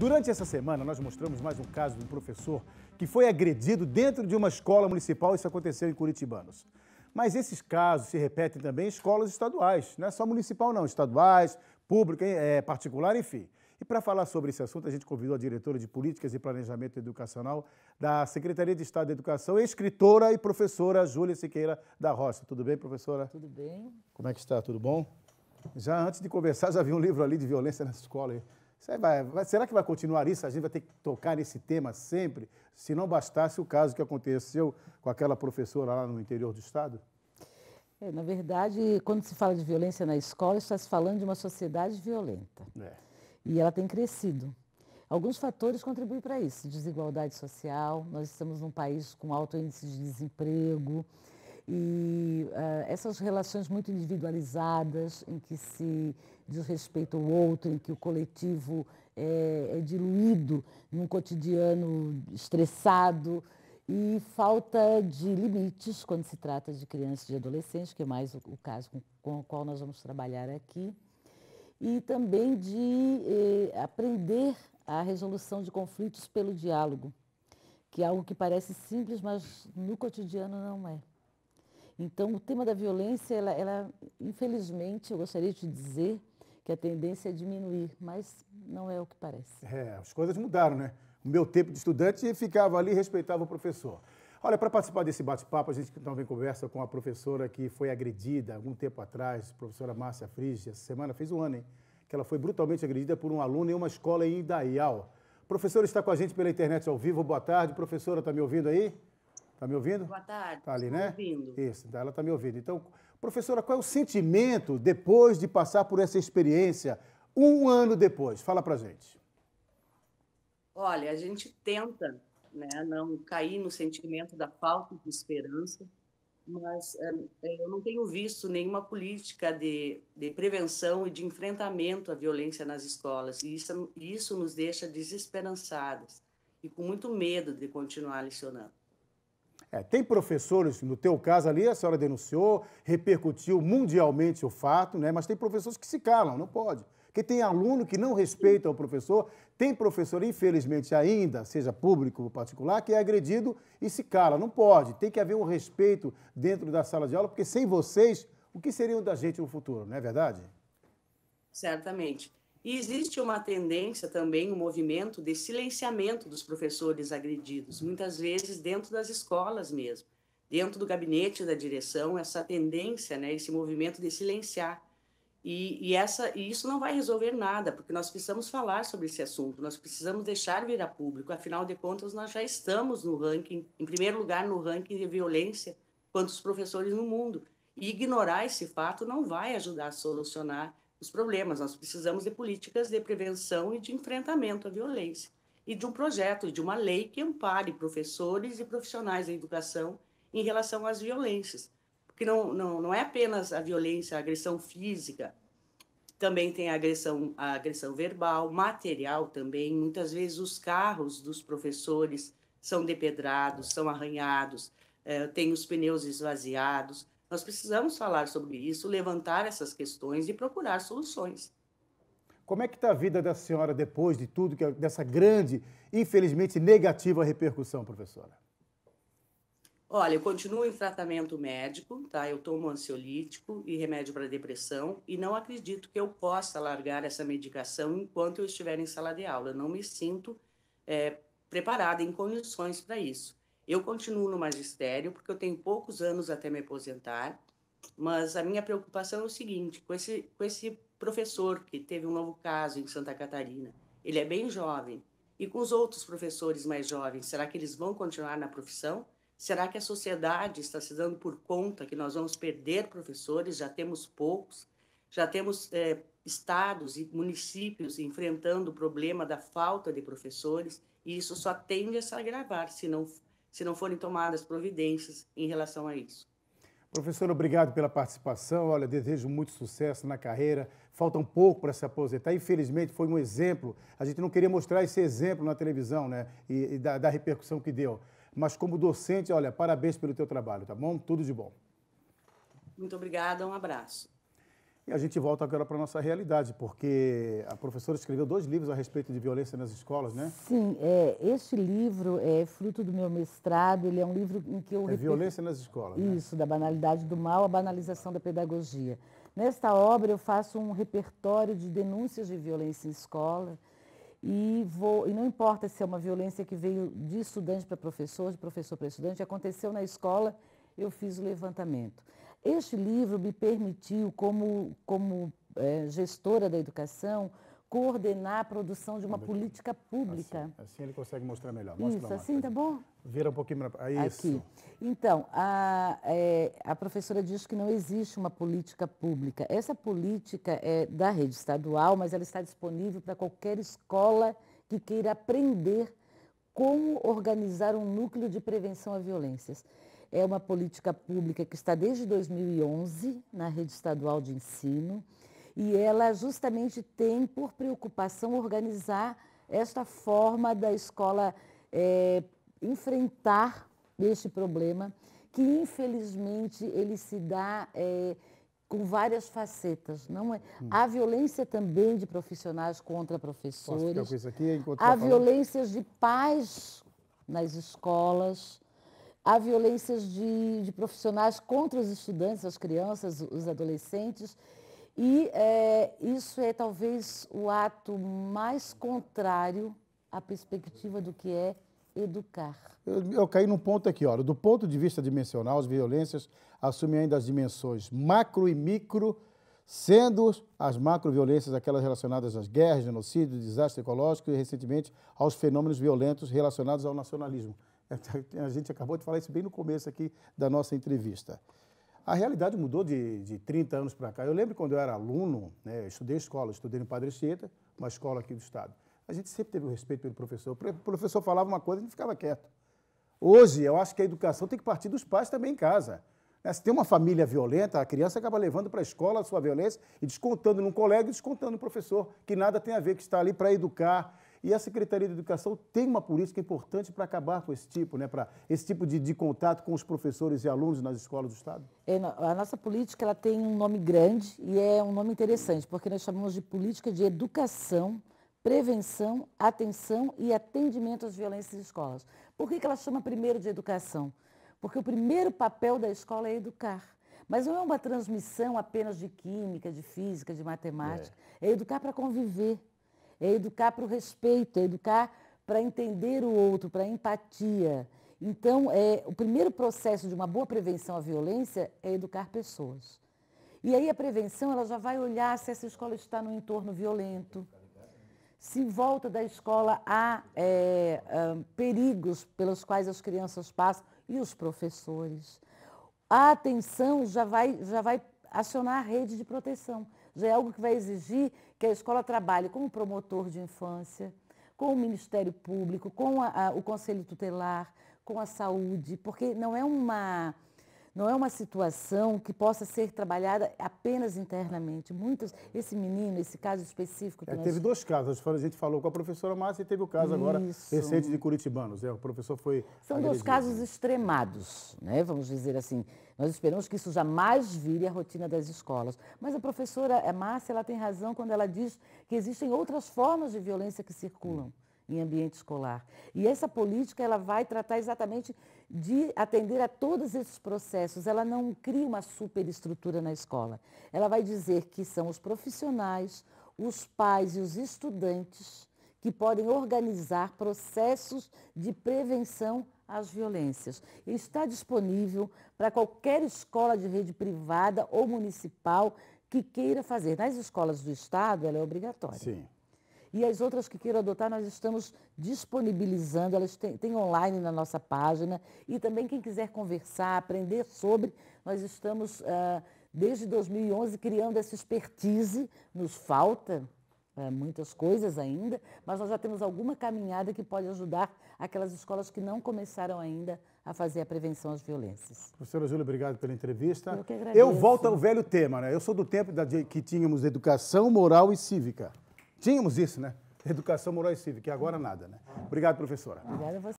Durante essa semana, nós mostramos mais um caso de um professor que foi agredido dentro de uma escola municipal. Isso aconteceu em Curitibanos. Mas esses casos se repetem também em escolas estaduais, não é só municipal, não, estaduais, pública, é, particular, enfim. E para falar sobre esse assunto, a gente convidou a diretora de Políticas e Planejamento Educacional da Secretaria de Estado da Educação, escritora e professora Júlia Siqueira da Roça. Tudo bem, professora? Tudo bem. Como é que está? Tudo bom? Já antes de conversar, já vi um livro ali de violência na escola aí. Vai, vai, será que vai continuar isso? A gente vai ter que tocar nesse tema sempre? Se não bastasse o caso que aconteceu com aquela professora lá no interior do Estado? É, na verdade, quando se fala de violência na escola, está se falando de uma sociedade violenta. É. E ela tem crescido. Alguns fatores contribuem para isso: desigualdade social, nós estamos num país com alto índice de desemprego, e uh, essas relações muito individualizadas, em que se desrespeita o outro, em que o coletivo é, é diluído num cotidiano estressado, e falta de limites quando se trata de crianças e de adolescentes, que é mais o, o caso com, com, o qual nós vamos trabalhar aqui, e também de eh, aprender a resolução de conflitos pelo diálogo, que é algo que parece simples, mas no cotidiano não é. Então, o tema da violência, ela, ela, infelizmente, eu gostaria de dizer que a tendência é diminuir, mas não é o que parece. É, as coisas mudaram, né? O meu tempo de estudante ficava ali e respeitava o professor. Olha, para participar desse bate-papo, a gente também então conversa com a professora que foi agredida algum tempo atrás, professora Márcia Frige, essa semana, fez um ano, hein? Que ela foi brutalmente agredida por um aluno em uma escola em Idaial. professora está com a gente pela internet ao vivo. Boa tarde, professora, está me ouvindo aí? Está me ouvindo? Boa tarde. Está ali, né? ouvindo. Isso, então ela está me ouvindo. Então, professora, qual é o sentimento depois de passar por essa experiência, um ano depois? Fala para gente. Olha, a gente tenta né, não cair no sentimento da falta de esperança, mas eh, eh, eu não tenho visto nenhuma política de, de prevenção e de enfrentamento à violência nas escolas, e isso, isso nos deixa desesperançadas e com muito medo de continuar lecionando. É, tem professores, no teu caso ali, a senhora denunciou, repercutiu mundialmente o fato, né? mas tem professores que se calam, não pode. Porque tem aluno que não respeita o professor, tem professor, infelizmente ainda, seja público ou particular, que é agredido e se cala. Não pode, tem que haver um respeito dentro da sala de aula, porque sem vocês, o que seriam da gente no futuro, não é verdade? Certamente. E existe uma tendência também, um movimento de silenciamento dos professores agredidos, muitas vezes dentro das escolas mesmo, dentro do gabinete da direção, essa tendência, né, esse movimento de silenciar. E, e, essa, e isso não vai resolver nada, porque nós precisamos falar sobre esse assunto, nós precisamos deixar vir a público, afinal de contas, nós já estamos no ranking, em primeiro lugar no ranking de violência contra os professores no mundo. E ignorar esse fato não vai ajudar a solucionar os problemas. Nós precisamos de políticas de prevenção e de enfrentamento à violência e de um projeto, de uma lei que ampare professores e profissionais da educação em relação às violências. Porque não, não, não é apenas a violência, a agressão física, também tem a agressão, a agressão verbal, material também. Muitas vezes os carros dos professores são depedrados, são arranhados, eh, tem os pneus esvaziados. Nós precisamos falar sobre isso, levantar essas questões e procurar soluções. Como é que está a vida da senhora depois de tudo, que é, dessa grande, infelizmente negativa repercussão, professora? Olha, eu continuo em tratamento médico, tá? Eu tomo ansiolítico e remédio para depressão e não acredito que eu possa largar essa medicação enquanto eu estiver em sala de aula. Eu não me sinto é, preparada em condições para isso. Eu continuo no magistério, porque eu tenho poucos anos até me aposentar, mas a minha preocupação é o seguinte: com esse, com esse professor que teve um novo caso em Santa Catarina, ele é bem jovem, e com os outros professores mais jovens, será que eles vão continuar na profissão? Será que a sociedade está se dando por conta que nós vamos perder professores? Já temos poucos, já temos é, estados e municípios enfrentando o problema da falta de professores, e isso só tende a se agravar se não se não forem tomadas providências em relação a isso. Professor, obrigado pela participação. Olha, desejo muito sucesso na carreira. Falta um pouco para se aposentar. Infelizmente, foi um exemplo. A gente não queria mostrar esse exemplo na televisão, né? E, e da, da repercussão que deu. Mas como docente, olha, parabéns pelo teu trabalho, tá bom? Tudo de bom. Muito obrigada, um abraço. E a gente volta agora para a nossa realidade, porque a professora escreveu dois livros a respeito de violência nas escolas, né? Sim, é, este livro é fruto do meu mestrado, ele é um livro em que eu... É repito... Violência nas Escolas, né? Isso, né? da banalidade do mal à banalização da pedagogia. Nesta obra eu faço um repertório de denúncias de violência em escola, e, vou, e não importa se é uma violência que veio de estudante para professor, de professor para estudante, aconteceu na escola, eu fiz o levantamento. Este livro me permitiu, como, como é, gestora da educação, coordenar a produção de uma política pública. Assim, assim, ele consegue mostrar melhor. Mostra isso, assim está bom? Vira um pouquinho para isso. Aqui. Então, a, é, a professora diz que não existe uma política pública. Essa política é da rede estadual, mas ela está disponível para qualquer escola que queira aprender como organizar um núcleo de prevenção a violências. É uma política pública que está desde 2011 na rede estadual de ensino e ela justamente tem por preocupação organizar esta forma da escola é, enfrentar este problema que infelizmente ele se dá é, com várias facetas. Não é? Hum. Há violência também de profissionais contra professores. Posso com isso aqui, Há tá violências de pais nas escolas. Há violências de, de profissionais contra os estudantes, as crianças, os adolescentes. E é, isso é talvez o ato mais contrário à perspectiva do que é educar. Eu, eu, caí num ponto aqui, olha, do ponto de vista dimensional, as violências assumem ainda as dimensões macro e micro, sendo as macroviolências aquelas relacionadas às guerras, genocídio, desastre ecológico e recentemente aos fenômenos violentos relacionados ao nacionalismo. A gente acabou de falar isso bem no começo aqui da nossa entrevista. A realidade mudou de, de 30 anos para cá. Eu lembro quando eu era aluno, né, eu estudei escola, estudei no Padre Chieta, uma escola aqui do Estado. A gente sempre teve o respeito pelo professor. O professor falava uma coisa e a gente ficava quieto. Hoje, eu acho que a educação tem que partir dos pais também em casa. Né, se tem uma família violenta, a criança acaba levando para a escola a sua violência e descontando num colega e descontando no professor, que nada tem a ver, que está ali para educar, e a Secretaria de Educação tem uma política importante para acabar com esse tipo, né, para esse tipo de, de, contato com os professores e alunos nas escolas do Estado? É, a nossa política ela tem um nome grande e é um nome interessante, porque nós chamamos de política de educação, prevenção, atenção e atendimento às violências em escolas. Por que, que ela chama primeiro de educação? Porque o primeiro papel da escola é educar. Mas não é uma transmissão apenas de química, de física, de matemática. É, é educar para conviver é educar para o respeito, é educar para entender o outro, para a empatia. Então, é, o primeiro processo de uma boa prevenção à violência é educar pessoas. E aí a prevenção ela já vai olhar se essa escola está no entorno violento, se volta da escola há é, perigos pelos quais as crianças passam e os professores. A atenção já vai, já vai acionar a rede de proteção. Já é algo que vai exigir que a escola trabalhe com o promotor de infância, com o Ministério Público, com a, a, o Conselho Tutelar, com a saúde, porque não é uma não é uma situação que possa ser trabalhada apenas internamente. Muitos, esse menino, esse caso específico. É, nós... Teve dois casos. A gente falou com a professora Márcia e teve o caso Isso. agora recente de Curitibanos. É, o professor foi. São agredido. dois casos extremados, né? vamos dizer assim. Nós esperamos que isso jamais vire a rotina das escolas. Mas a professora Márcia ela tem razão quando ela diz que existem outras formas de violência que circulam em ambiente escolar. E essa política ela vai tratar exatamente de atender a todos esses processos. Ela não cria uma superestrutura na escola. Ela vai dizer que são os profissionais, os pais e os estudantes que podem organizar processos de prevenção às violências. está disponível para qualquer escola de rede privada ou municipal que queira fazer. Nas escolas do Estado, ela é obrigatória. Sim. E as outras que queiram adotar, nós estamos disponibilizando, elas têm, têm online na nossa página. E também quem quiser conversar, aprender sobre, nós estamos, ah, desde 2011, criando essa expertise. Nos falta ah, muitas coisas ainda, mas nós já temos alguma caminhada que pode ajudar aquelas escolas que não começaram ainda a fazer a prevenção às violências. Professora Júlia, obrigado pela entrevista. Eu que agradeço. Eu volto ao velho tema, né? Eu sou do tempo da, que tínhamos educação moral e cívica. Tínhamos isso, né? Educação moral e cívica, e agora nada, né? Obrigado, professora. Obrigada a você.